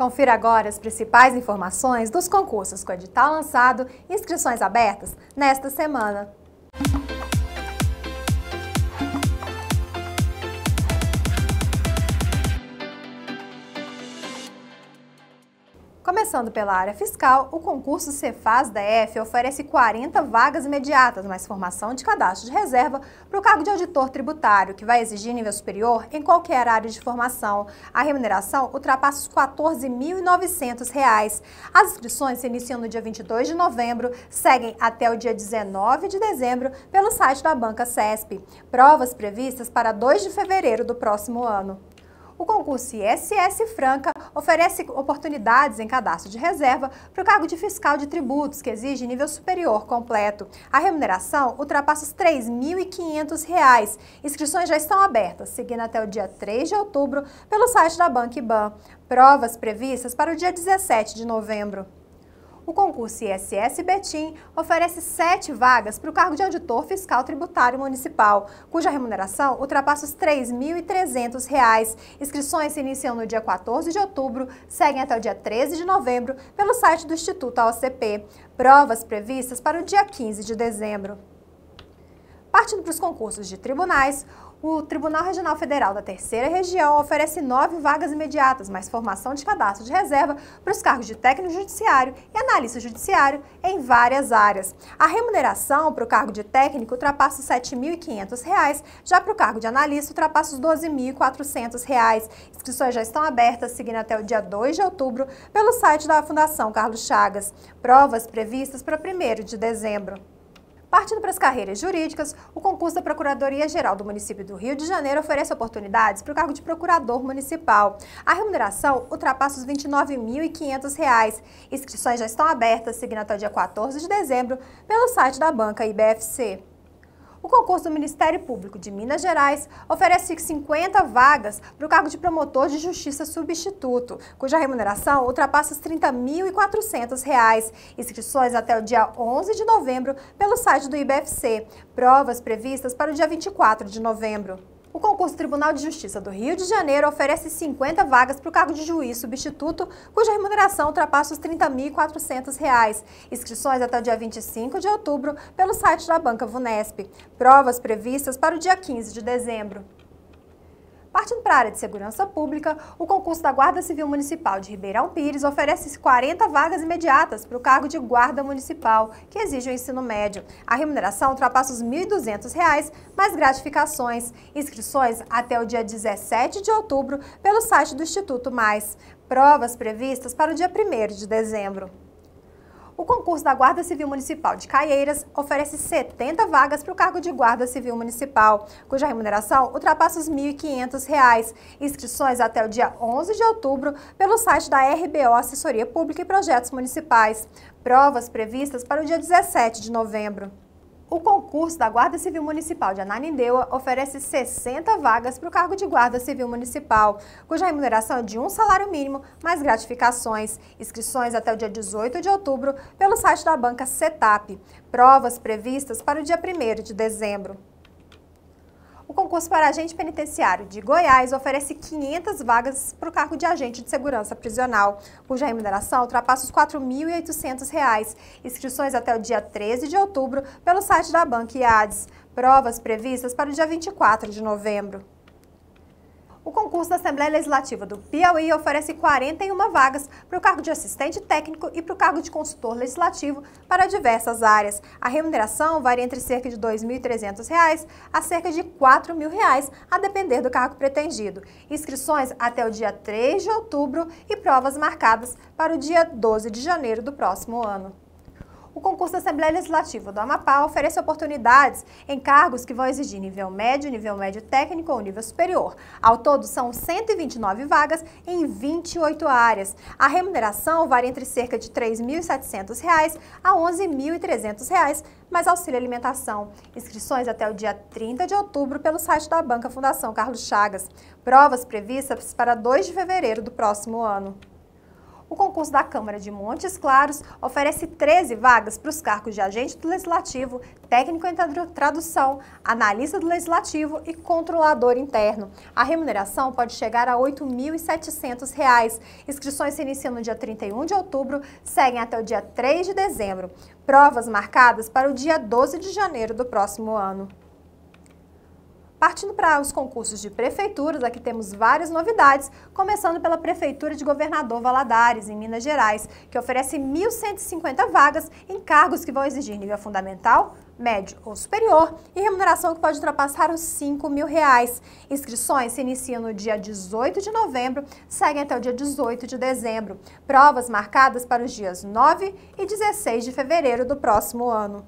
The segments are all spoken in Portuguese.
Confira agora as principais informações dos concursos com edital lançado e inscrições abertas nesta semana. Começando pela área fiscal, o concurso Cefaz da EF oferece 40 vagas imediatas, mais formação de cadastro de reserva para o cargo de auditor tributário, que vai exigir nível superior em qualquer área de formação. A remuneração ultrapassa os R$ 14.900. As inscrições se iniciam no dia 22 de novembro, seguem até o dia 19 de dezembro pelo site da Banca CESP. Provas previstas para 2 de fevereiro do próximo ano. O concurso ISS Franca oferece oportunidades em cadastro de reserva para o cargo de fiscal de tributos, que exige nível superior completo. A remuneração ultrapassa os R$ 3.500. Inscrições já estão abertas, seguindo até o dia 3 de outubro pelo site da Banque Ban. Provas previstas para o dia 17 de novembro. O concurso ISS Betim oferece sete vagas para o cargo de auditor fiscal tributário municipal, cuja remuneração ultrapassa os R$ 3.300. Inscrições se iniciam no dia 14 de outubro, seguem até o dia 13 de novembro pelo site do Instituto AOCP. Provas previstas para o dia 15 de dezembro. Partindo para os concursos de tribunais, o Tribunal Regional Federal da Terceira Região oferece nove vagas imediatas, mais formação de cadastro de reserva para os cargos de técnico judiciário e analista judiciário em várias áreas. A remuneração para o cargo de técnico ultrapassa os R$ 7.500, já para o cargo de analista ultrapassa os R$ 12.400. Inscrições já estão abertas, seguindo até o dia 2 de outubro, pelo site da Fundação Carlos Chagas. Provas previstas para 1 de dezembro. Partindo para as carreiras jurídicas, o concurso da Procuradoria-Geral do município do Rio de Janeiro oferece oportunidades para o cargo de procurador municipal. A remuneração ultrapassa os R$ 29.500. Inscrições já estão abertas, seguindo até o dia 14 de dezembro, pelo site da banca IBFC. O concurso do Ministério Público de Minas Gerais oferece 50 vagas para o cargo de promotor de justiça substituto, cuja remuneração ultrapassa os R$ 30.400. Inscrições até o dia 11 de novembro pelo site do IBFC. Provas previstas para o dia 24 de novembro. O concurso Tribunal de Justiça do Rio de Janeiro oferece 50 vagas para o cargo de juiz substituto, cuja remuneração ultrapassa os R$ 30.400. Inscrições até o dia 25 de outubro pelo site da Banca Vunesp. Provas previstas para o dia 15 de dezembro. Partindo para a área de segurança pública, o concurso da Guarda Civil Municipal de Ribeirão Pires oferece 40 vagas imediatas para o cargo de guarda municipal, que exige o ensino médio. A remuneração ultrapassa os R$ 1.200, mais gratificações. Inscrições até o dia 17 de outubro pelo site do Instituto Mais. Provas previstas para o dia 1 de dezembro. O concurso da Guarda Civil Municipal de Caieiras oferece 70 vagas para o cargo de Guarda Civil Municipal, cuja remuneração ultrapassa os R$ 1.500. Inscrições até o dia 11 de outubro pelo site da RBO Assessoria Pública e Projetos Municipais. Provas previstas para o dia 17 de novembro. O concurso da Guarda Civil Municipal de Ananindeua oferece 60 vagas para o cargo de Guarda Civil Municipal, cuja remuneração é de um salário mínimo, mais gratificações. Inscrições até o dia 18 de outubro pelo site da banca CETAP. Provas previstas para o dia 1 de dezembro. O concurso para agente penitenciário de Goiás oferece 500 vagas para o cargo de agente de segurança prisional, cuja remuneração ultrapassa os R$ 4.800. Inscrições até o dia 13 de outubro pelo site da Banca IADES. Provas previstas para o dia 24 de novembro. O concurso da Assembleia Legislativa do Piauí oferece 41 vagas para o cargo de assistente técnico e para o cargo de consultor legislativo para diversas áreas. A remuneração varia entre cerca de R$ 2.300 a cerca de R$ 4.000, a depender do cargo pretendido. Inscrições até o dia 3 de outubro e provas marcadas para o dia 12 de janeiro do próximo ano. O concurso da Assembleia Legislativa do Amapá oferece oportunidades em cargos que vão exigir nível médio, nível médio técnico ou nível superior. Ao todo, são 129 vagas em 28 áreas. A remuneração varia entre cerca de R$ 3.700 a R$ 11.300, mais auxílio alimentação. Inscrições até o dia 30 de outubro pelo site da Banca Fundação Carlos Chagas. Provas previstas para 2 de fevereiro do próximo ano. O concurso da Câmara de Montes Claros oferece 13 vagas para os cargos de agente do Legislativo, técnico em tradução, analista do Legislativo e controlador interno. A remuneração pode chegar a R$ 8.700. Inscrições se iniciam no dia 31 de outubro, seguem até o dia 3 de dezembro. Provas marcadas para o dia 12 de janeiro do próximo ano. Partindo para os concursos de prefeituras, aqui temos várias novidades, começando pela Prefeitura de Governador Valadares, em Minas Gerais, que oferece 1.150 vagas em cargos que vão exigir nível fundamental, médio ou superior e remuneração que pode ultrapassar os 5 mil reais. Inscrições se iniciam no dia 18 de novembro, seguem até o dia 18 de dezembro. Provas marcadas para os dias 9 e 16 de fevereiro do próximo ano.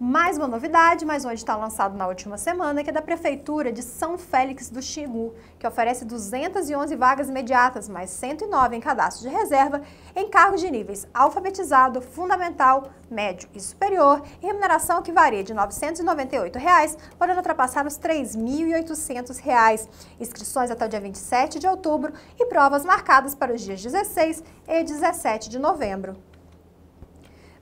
Mais uma novidade, mais um edital tá lançado na última semana, que é da Prefeitura de São Félix do Xingu, que oferece 211 vagas imediatas, mais 109 em cadastro de reserva, em cargos de níveis alfabetizado, fundamental, médio e superior, e remuneração que varia de R$ 998, reais, podendo ultrapassar os R$ 3.800. Reais. Inscrições até o dia 27 de outubro e provas marcadas para os dias 16 e 17 de novembro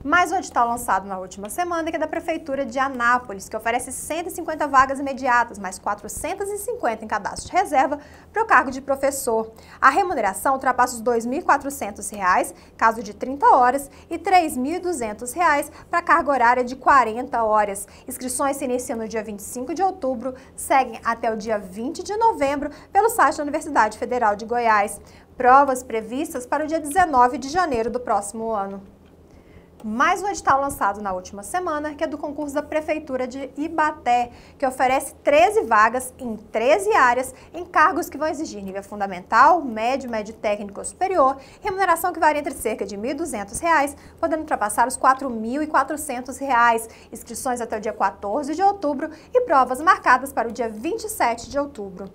mais um edital lançado na última semana, que é da Prefeitura de Anápolis, que oferece 150 vagas imediatas, mais 450 em cadastro de reserva para o cargo de professor. A remuneração ultrapassa os R$ 2.400, caso de 30 horas, e R$ 3.200 para carga horária de 40 horas. Inscrições se iniciam no dia 25 de outubro, seguem até o dia 20 de novembro pelo site da Universidade Federal de Goiás. Provas previstas para o dia 19 de janeiro do próximo ano mais um edital lançado na última semana, que é do concurso da Prefeitura de Ibaté, que oferece 13 vagas em 13 áreas, em cargos que vão exigir nível fundamental, médio, médio técnico ou superior, remuneração que varia entre cerca de R$ 1.200, podendo ultrapassar os R$ 4.400, inscrições até o dia 14 de outubro e provas marcadas para o dia 27 de outubro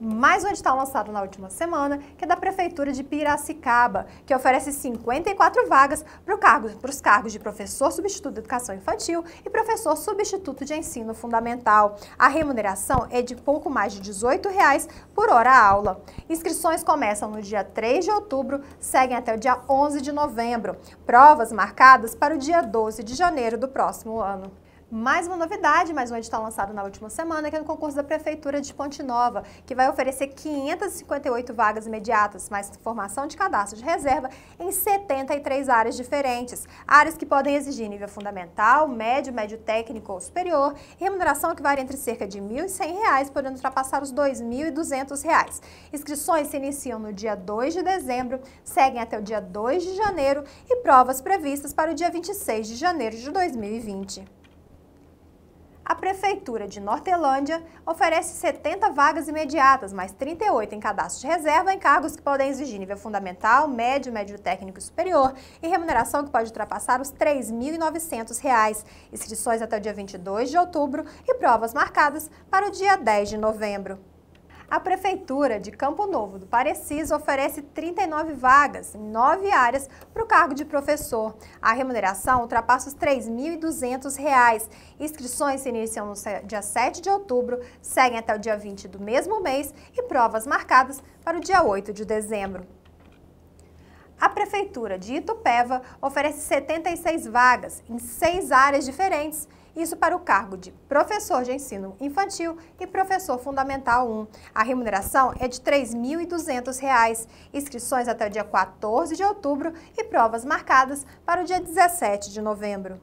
mais um edital lançado na última semana, que é da Prefeitura de Piracicaba, que oferece 54 vagas para os cargos de professor substituto de educação infantil e professor substituto de ensino fundamental. A remuneração é de pouco mais de R$ 18,00 por hora aula. Inscrições começam no dia 3 de outubro, seguem até o dia 11 de novembro. Provas marcadas para o dia 12 de janeiro do próximo ano. Mais uma novidade, mais um edital lançado na última semana, que é no concurso da Prefeitura de Ponte Nova, que vai oferecer 558 vagas imediatas, mais formação de cadastro de reserva em 73 áreas diferentes. Áreas que podem exigir nível fundamental, médio, médio técnico ou superior, remuneração que varia entre cerca de R$ 1.100, podendo ultrapassar os R$ 2.200. Inscrições se iniciam no dia 2 de dezembro, seguem até o dia 2 de janeiro e provas previstas para o dia 26 de janeiro de 2020. A Prefeitura de Nortelândia oferece 70 vagas imediatas, mais 38 em cadastro de reserva, em cargos que podem exigir nível fundamental, médio, médio técnico e superior, e remuneração que pode ultrapassar os R$ 3.900. Inscrições até o dia 22 de outubro e provas marcadas para o dia 10 de novembro. A Prefeitura de Campo Novo do Parecis oferece 39 vagas em 9 áreas para o cargo de professor. A remuneração ultrapassa os R$ 3.200. Inscrições se iniciam no dia 7 de outubro, seguem até o dia 20 do mesmo mês e provas marcadas para o dia 8 de dezembro. A Prefeitura de Itupeva oferece 76 vagas em seis áreas diferentes isso para o cargo de professor de ensino infantil e professor fundamental 1. A remuneração é de R$ 3.200, inscrições até o dia 14 de outubro e provas marcadas para o dia 17 de novembro.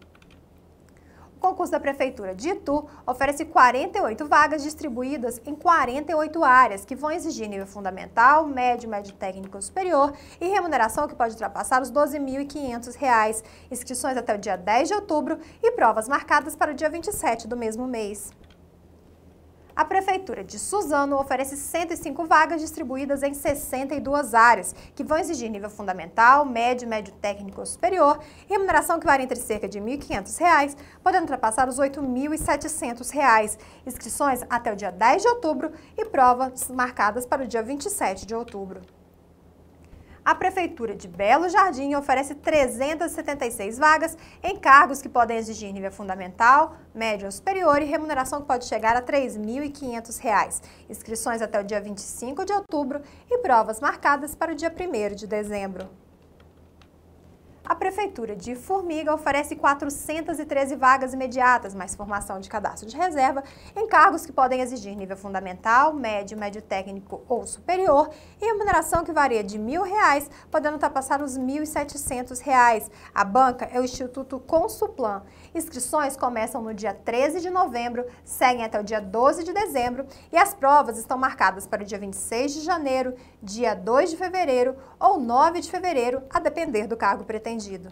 O concurso da Prefeitura de Itu oferece 48 vagas distribuídas em 48 áreas, que vão exigir nível fundamental, médio, médio técnico superior e remuneração que pode ultrapassar os R$ 12.500, inscrições até o dia 10 de outubro e provas marcadas para o dia 27 do mesmo mês. A Prefeitura de Suzano oferece 105 vagas distribuídas em 62 áreas, que vão exigir nível fundamental, médio, médio técnico ou superior, remuneração que varia entre cerca de R$ 1.500, podendo ultrapassar os R$ 8.700. Inscrições até o dia 10 de outubro e provas marcadas para o dia 27 de outubro. A Prefeitura de Belo Jardim oferece 376 vagas em cargos que podem exigir nível fundamental, médio ou superior e remuneração que pode chegar a R$ 3.500. Inscrições até o dia 25 de outubro e provas marcadas para o dia 1 de dezembro. A Prefeitura de Formiga oferece 413 vagas imediatas, mais formação de cadastro de reserva, em cargos que podem exigir nível fundamental, médio, médio técnico ou superior, e remuneração que varia de R$ reais, podendo ultrapassar os R$ reais. A banca é o Instituto Consulplan. Inscrições começam no dia 13 de novembro, seguem até o dia 12 de dezembro e as provas estão marcadas para o dia 26 de janeiro, dia 2 de fevereiro ou 9 de fevereiro, a depender do cargo pretendido atendido.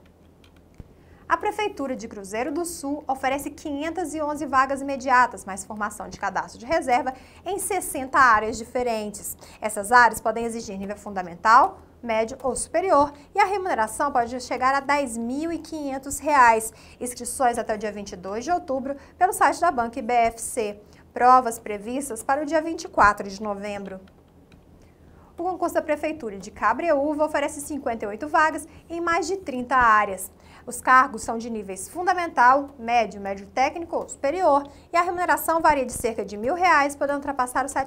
A Prefeitura de Cruzeiro do Sul oferece 511 vagas imediatas, mais formação de cadastro de reserva, em 60 áreas diferentes. Essas áreas podem exigir nível fundamental, médio ou superior e a remuneração pode chegar a R$ 10.500. Inscrições até o dia 22 de outubro pelo site da Banca IBFC. Provas previstas para o dia 24 de novembro. O concurso da Prefeitura de Cabreúva oferece 58 vagas em mais de 30 áreas. Os cargos são de níveis fundamental, médio, médio técnico ou superior e a remuneração varia de cerca de R$ reais, podendo ultrapassar os R$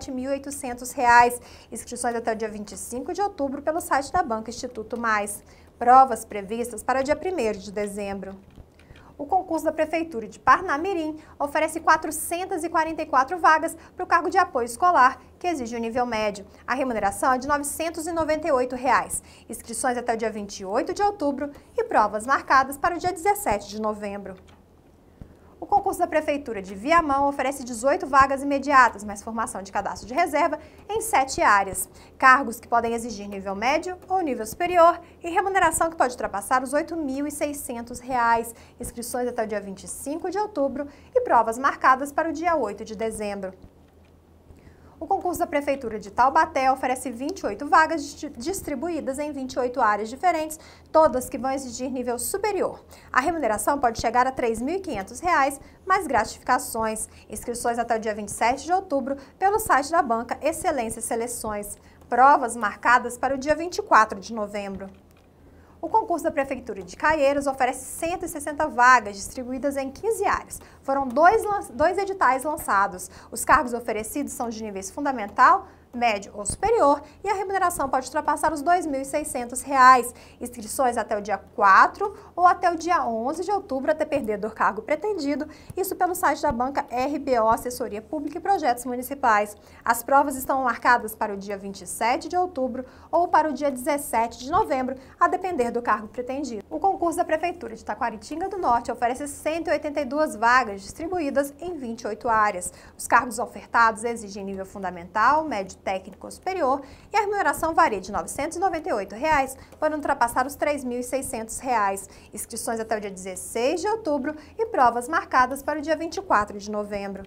reais. Inscrições até o dia 25 de outubro pelo site da Banca Instituto Mais. Provas previstas para o dia 1 de dezembro o concurso da Prefeitura de Parnamirim oferece 444 vagas para o cargo de apoio escolar, que exige o um nível médio. A remuneração é de R$ 998. Reais. Inscrições até o dia 28 de outubro e provas marcadas para o dia 17 de novembro. O concurso da Prefeitura de Viamão oferece 18 vagas imediatas, mais formação de cadastro de reserva em sete áreas. Cargos que podem exigir nível médio ou nível superior e remuneração que pode ultrapassar os R$ 8.600. Inscrições até o dia 25 de outubro e provas marcadas para o dia 8 de dezembro. O concurso da Prefeitura de Taubaté oferece 28 vagas distribuídas em 28 áreas diferentes, todas que vão exigir nível superior. A remuneração pode chegar a R$ 3.500, mais gratificações. Inscrições até o dia 27 de outubro pelo site da banca Excelência Seleções. Provas marcadas para o dia 24 de novembro. O concurso da Prefeitura de Caieiros oferece 160 vagas distribuídas em 15 áreas. Foram dois, dois editais lançados. Os cargos oferecidos são de níveis fundamental, médio ou superior e a remuneração pode ultrapassar os R$ 2.600. Inscrições até o dia 4 ou até o dia 11 de outubro até perder do cargo pretendido, isso pelo site da banca RBO Assessoria Pública e Projetos Municipais. As provas estão marcadas para o dia 27 de outubro ou para o dia 17 de novembro, a depender do cargo pretendido. O concurso da Prefeitura de Taquaritinga do Norte oferece 182 vagas distribuídas em 28 áreas. Os cargos ofertados exigem nível fundamental, médio técnico superior e a remuneração varia de R$ 998 reais para ultrapassar os R$ 3.600. Inscrições até o dia 16 de outubro e provas marcadas para o dia 24 de novembro.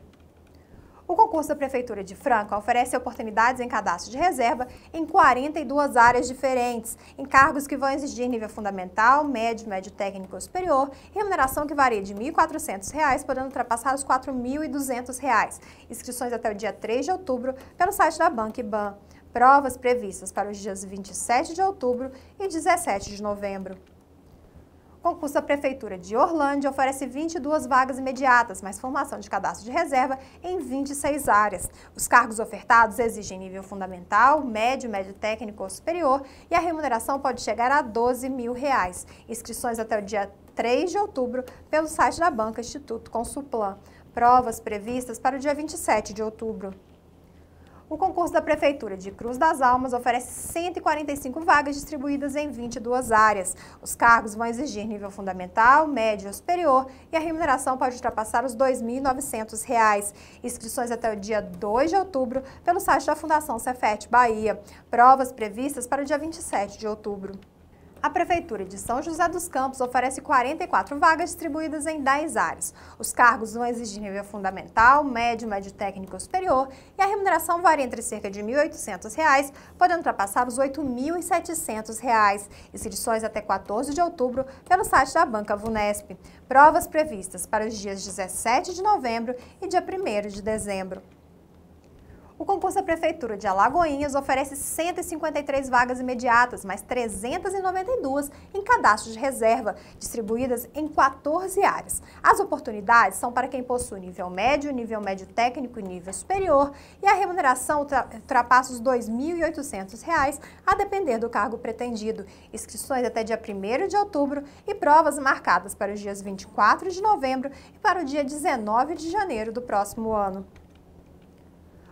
O concurso da Prefeitura de Franca oferece oportunidades em cadastro de reserva em 42 áreas diferentes, em cargos que vão exigir nível fundamental, médio, médio técnico ou superior, remuneração que varia de R$ 1.400, podendo ultrapassar os R$ 4.200. Inscrições até o dia 3 de outubro pelo site da Banquiban. Provas previstas para os dias 27 de outubro e 17 de novembro. O concurso da Prefeitura de Orlândia oferece 22 vagas imediatas, mais formação de cadastro de reserva em 26 áreas. Os cargos ofertados exigem nível fundamental, médio, médio técnico ou superior e a remuneração pode chegar a 12 mil reais. Inscrições até o dia 3 de outubro pelo site da banca Instituto Consulplan. Provas previstas para o dia 27 de outubro. O concurso da Prefeitura de Cruz das Almas oferece 145 vagas distribuídas em 22 áreas. Os cargos vão exigir nível fundamental, médio ou superior e a remuneração pode ultrapassar os R$ 2.900. Inscrições até o dia 2 de outubro pelo site da Fundação Cefet Bahia. Provas previstas para o dia 27 de outubro. A Prefeitura de São José dos Campos oferece 44 vagas distribuídas em 10 áreas. Os cargos vão exigir nível fundamental, médio, médio técnico ou superior e a remuneração varia entre cerca de R$ 1.800, podendo ultrapassar os R$ 8.700. Inscrições até 14 de outubro pelo site da Banca Vunesp. Provas previstas para os dias 17 de novembro e dia 1 de dezembro. O concurso da Prefeitura de Alagoinhas oferece 153 vagas imediatas, mais 392 em cadastro de reserva, distribuídas em 14 áreas. As oportunidades são para quem possui nível médio, nível médio técnico e nível superior, e a remuneração ultrapassa os R$ 2.800, a depender do cargo pretendido. Inscrições até dia 1 de outubro e provas marcadas para os dias 24 de novembro e para o dia 19 de janeiro do próximo ano.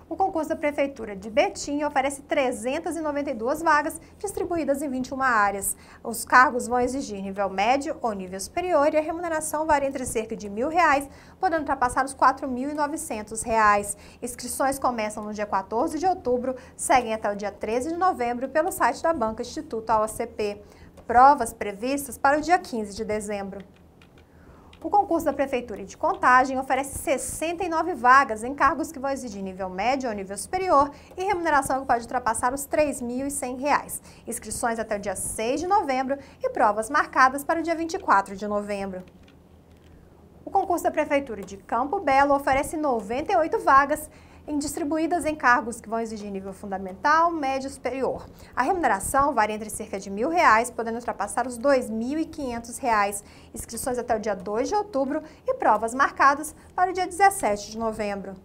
O concurso da Prefeitura de Betim oferece 392 vagas distribuídas em 21 áreas. Os cargos vão exigir nível médio ou nível superior e a remuneração varia entre cerca de R$ 1.000, podendo ultrapassar os R$ 4.900. Inscrições começam no dia 14 de outubro, seguem até o dia 13 de novembro pelo site da banca Instituto AOCP. Provas previstas para o dia 15 de dezembro. O concurso da Prefeitura de Contagem oferece 69 vagas em cargos que vão exigir nível médio ou nível superior e remuneração que pode ultrapassar os R$ 3.100. Inscrições até o dia 6 de novembro e provas marcadas para o dia 24 de novembro. O concurso da Prefeitura de Campo Belo oferece 98 vagas em distribuídas em cargos que vão exigir nível fundamental, médio e superior. A remuneração varia entre cerca de mil reais, podendo ultrapassar os dois mil e quinhentos reais. Inscrições até o dia 2 de outubro e provas marcadas para o dia 17 de novembro.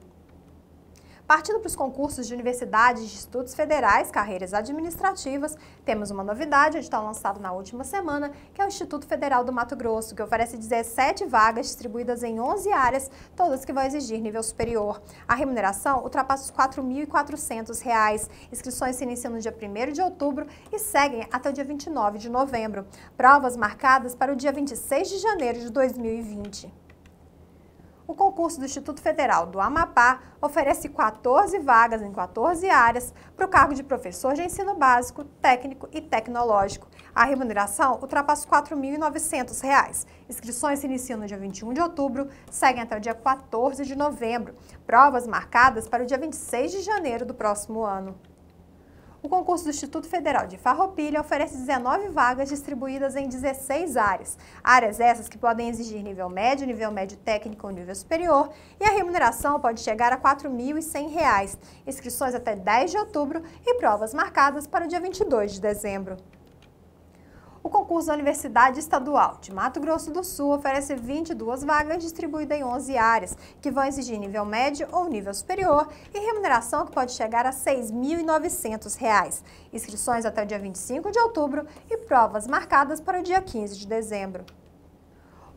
Partindo para os concursos de universidades, institutos federais, carreiras administrativas, temos uma novidade, está lançado na última semana, que é o Instituto Federal do Mato Grosso, que oferece 17 vagas distribuídas em 11 áreas, todas que vão exigir nível superior. A remuneração ultrapassa os R$ 4.400. Inscrições se iniciam no dia 1 de outubro e seguem até o dia 29 de novembro. Provas marcadas para o dia 26 de janeiro de 2020 o concurso do Instituto Federal do Amapá oferece 14 vagas em 14 áreas para o cargo de professor de ensino básico, técnico e tecnológico. A remuneração ultrapassa R$ 4.900. Inscrições se iniciam no dia 21 de outubro, seguem até o dia 14 de novembro. Provas marcadas para o dia 26 de janeiro do próximo ano. O concurso do Instituto Federal de Farroupilha oferece 19 vagas distribuídas em 16 áreas. Áreas essas que podem exigir nível médio, nível médio técnico ou nível superior, e a remuneração pode chegar a R$ reais. Inscrições até 10 de outubro e provas marcadas para o dia 22 de dezembro. O concurso da Universidade Estadual de Mato Grosso do Sul oferece 22 vagas distribuídas em 11 áreas, que vão exigir nível médio ou nível superior e remuneração que pode chegar a R$ 6.900. Inscrições até o dia 25 de outubro e provas marcadas para o dia 15 de dezembro.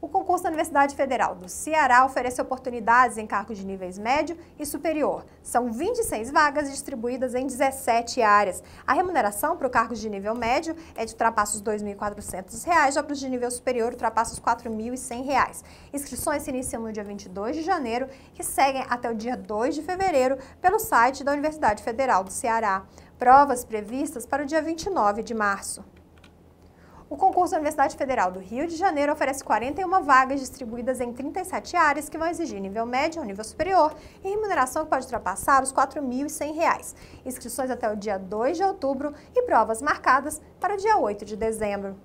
O concurso da Universidade Federal do Ceará oferece oportunidades em cargos de níveis médio e superior. São 26 vagas distribuídas em 17 áreas. A remuneração para o cargo de nível médio é de ultrapassos R$ 2.400, já para os de nível superior ultrapassa os R$ 4.100. Inscrições se iniciam no dia 22 de janeiro e seguem até o dia 2 de fevereiro pelo site da Universidade Federal do Ceará. Provas previstas para o dia 29 de março. O concurso da Universidade Federal do Rio de Janeiro oferece 41 vagas distribuídas em 37 áreas que vão exigir nível médio ou nível superior e remuneração que pode ultrapassar os R$ 4.100. Inscrições até o dia 2 de outubro e provas marcadas para o dia 8 de dezembro.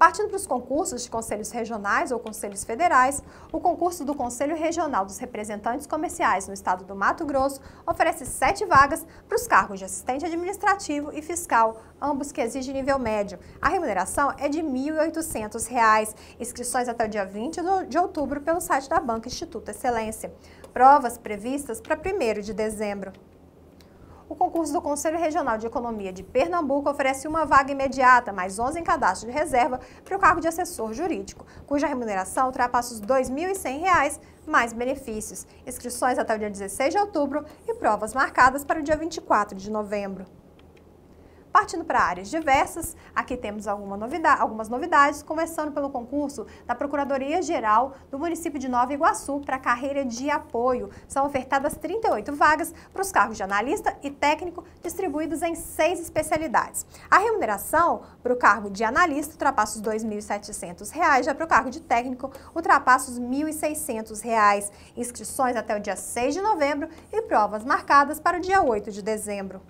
Partindo para os concursos de conselhos regionais ou conselhos federais, o concurso do Conselho Regional dos Representantes Comerciais no Estado do Mato Grosso oferece sete vagas para os cargos de assistente administrativo e fiscal, ambos que exigem nível médio. A remuneração é de R$ 1.800. Inscrições até o dia 20 de outubro pelo site da Banca Instituto Excelência. Provas previstas para 1 de dezembro. O concurso do Conselho Regional de Economia de Pernambuco oferece uma vaga imediata, mais 11 em cadastro de reserva, para o cargo de assessor jurídico, cuja remuneração ultrapassa os R$ 2.100, mais benefícios. Inscrições até o dia 16 de outubro e provas marcadas para o dia 24 de novembro. Partindo para áreas diversas, aqui temos alguma novidade, algumas novidades, começando pelo concurso da Procuradoria Geral do município de Nova Iguaçu para a carreira de apoio. São ofertadas 38 vagas para os cargos de analista e técnico distribuídos em seis especialidades. A remuneração para o cargo de analista ultrapassa os R$ 2.700, já para o cargo de técnico ultrapassa os R$ 1.600. Inscrições até o dia 6 de novembro e provas marcadas para o dia 8 de dezembro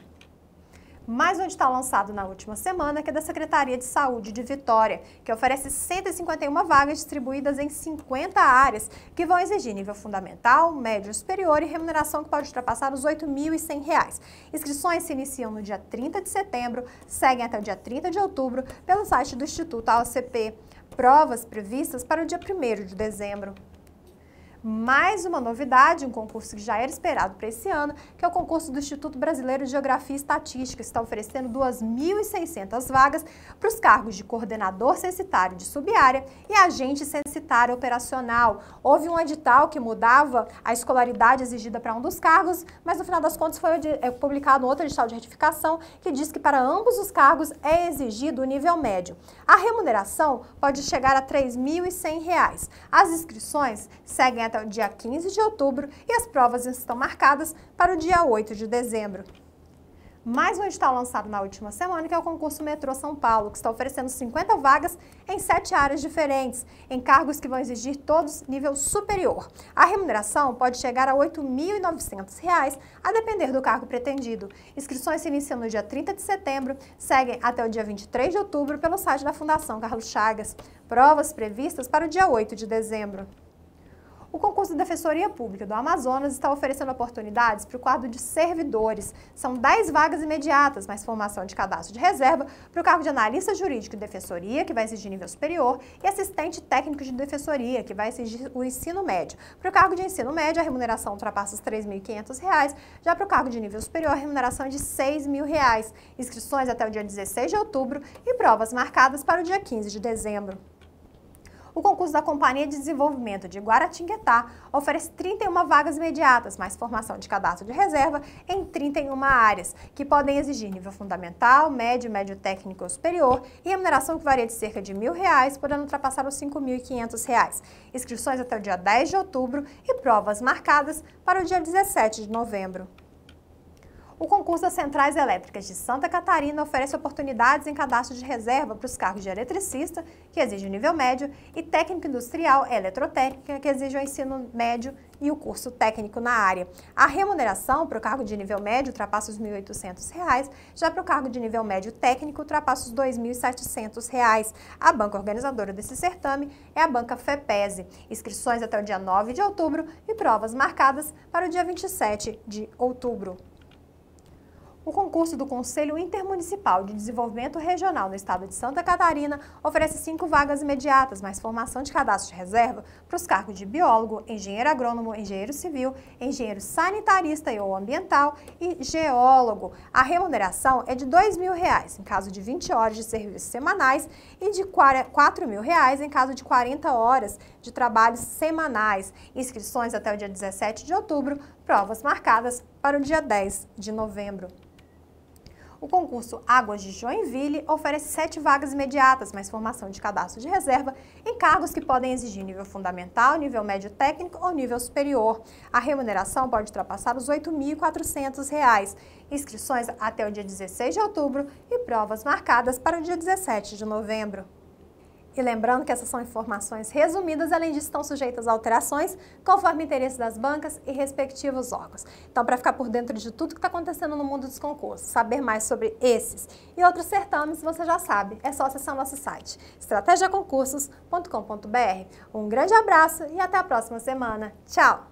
mais um edital lançado na última semana, que é da Secretaria de Saúde de Vitória, que oferece 151 vagas distribuídas em 50 áreas, que vão exigir nível fundamental, médio superior e remuneração que pode ultrapassar os R$ 8.100. Inscrições se iniciam no dia 30 de setembro, seguem até o dia 30 de outubro pelo site do Instituto AOCP. Provas previstas para o dia 1 de dezembro mais uma novidade, um concurso que já era esperado para esse ano, que é o concurso do Instituto Brasileiro de Geografia e Estatística, que está oferecendo 2.600 vagas para os cargos de coordenador censitário de subárea e agente censitário operacional. Houve um edital que mudava a escolaridade exigida para um dos cargos, mas no final das contas foi é, publicado outro edital de retificação que diz que para ambos os cargos é exigido o nível médio. A remuneração pode chegar a R$ 3.100. As inscrições seguem até o dia 15 de outubro e as provas estão marcadas para o dia 8 de dezembro. Mais um edital lançado na última semana, que é o concurso Metrô São Paulo, que está oferecendo 50 vagas em sete áreas diferentes, em cargos que vão exigir todos nível superior. A remuneração pode chegar a R$ 8.900, a depender do cargo pretendido. Inscrições se iniciam no dia 30 de setembro, seguem até o dia 23 de outubro pelo site da Fundação Carlos Chagas. Provas previstas para o dia 8 de dezembro. O concurso da Defensoria Pública do Amazonas está oferecendo oportunidades para o quadro de servidores. São 10 vagas imediatas, mais formação de cadastro de reserva para o cargo de analista jurídico de defensoria, que vai exigir nível superior, e assistente técnico de defensoria, que vai exigir o ensino médio. Para o cargo de ensino médio, a remuneração ultrapassa os R$ 3.500, já para o cargo de nível superior, a remuneração é de R$ 6.000. Inscrições até o dia 16 de outubro e provas marcadas para o dia 15 de dezembro. O concurso da Companhia de Desenvolvimento de Guaratinguetá oferece 31 vagas imediatas, mais formação de cadastro de reserva em 31 áreas, que podem exigir nível fundamental, médio, médio técnico ou superior e remuneração que varia de cerca de R$ reais, podendo ultrapassar os R$ reais. Inscrições até o dia 10 de outubro e provas marcadas para o dia 17 de novembro. O concurso das Centrais Elétricas de Santa Catarina oferece oportunidades em cadastro de reserva para os cargos de eletricista, que exige o nível médio, e técnico industrial eletrotécnica, que exige o ensino médio e o curso técnico na área. A remuneração para o cargo de nível médio ultrapassa os R$ 1.800, já para o cargo de nível médio técnico ultrapassa os R$ 2.700. A banca organizadora desse certame é a banca FEPESE. Inscrições até o dia 9 de outubro e provas marcadas para o dia 27 de outubro. O concurso do Conselho Intermunicipal de Desenvolvimento Regional no estado de Santa Catarina oferece cinco vagas imediatas, mais formação de cadastro de reserva para os cargos de biólogo, engenheiro agrônomo, engenheiro civil, engenheiro sanitarista e ou ambiental e geólogo. A remuneração é de R$ 2.000,00 em caso de 20 horas de serviços semanais e de R$ 4.000,00 em caso de 40 horas de trabalhos semanais. Inscrições até o dia 17 de outubro, provas marcadas para o dia 10 de novembro. O concurso Águas de Joinville oferece sete vagas imediatas, mais formação de cadastro de reserva em cargos que podem exigir nível fundamental, nível médio técnico ou nível superior. A remuneração pode ultrapassar os R$ 8.400. Inscrições até o dia 16 de outubro e provas marcadas para o dia 17 de novembro. E lembrando que essas são informações resumidas, além disso, estão sujeitas a alterações conforme o interesse das bancas e respectivos órgãos. Então, para ficar por dentro de tudo que está acontecendo no mundo dos concursos, saber mais sobre esses e outros certames, você já sabe, é só acessar nosso site estratégiaconcursos.com.br. Um grande abraço e até a próxima semana. Tchau!